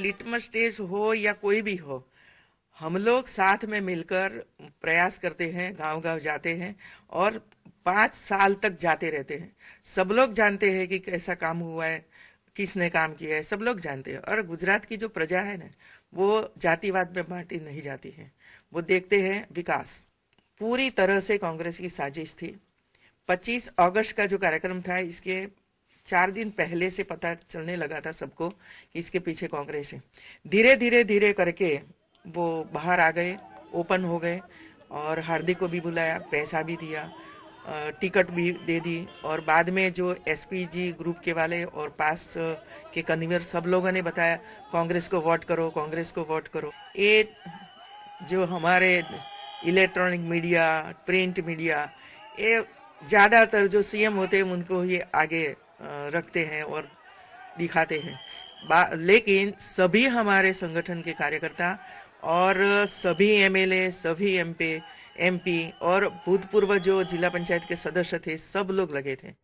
litmus test हो या कोई भी हो हम लोग साथ में मिलकर प्रयास करते हैं गांव गांव जाते हैं और पाँच साल तक जाते रहते हैं सब लोग जानते हैं कि कैसा काम हुआ है किसने काम किया है सब लोग जानते हैं और गुजरात की जो प्रजा है ना वो जातिवाद में बांटी नहीं जाती है वो देखते हैं विकास पूरी तरह से कांग्रेस की साजिश थी 25 अगस्त का जो कार्यक्रम था इसके चार दिन पहले से पता चलने लगा था सबको कि इसके पीछे कांग्रेस है धीरे धीरे धीरे करके वो बाहर आ गए ओपन हो गए और हार्दिक को भी बुलाया पैसा भी दिया टिकट भी दे दी और बाद में जो एसपीजी ग्रुप के वाले और पास के कन्वीनर सब लोगों ने बताया कांग्रेस को वोट करो कांग्रेस को वोट करो ये जो हमारे इलेक्ट्रॉनिक मीडिया प्रिंट मीडिया ये ज़्यादातर जो सीएम होते हैं उनको ये आगे रखते हैं और दिखाते हैं लेकिन सभी हमारे संगठन के कार्यकर्ता और सभी एमएलए सभी एमपी एमपी और भूतपूर्व जो जिला पंचायत के सदस्य थे सब लोग लगे थे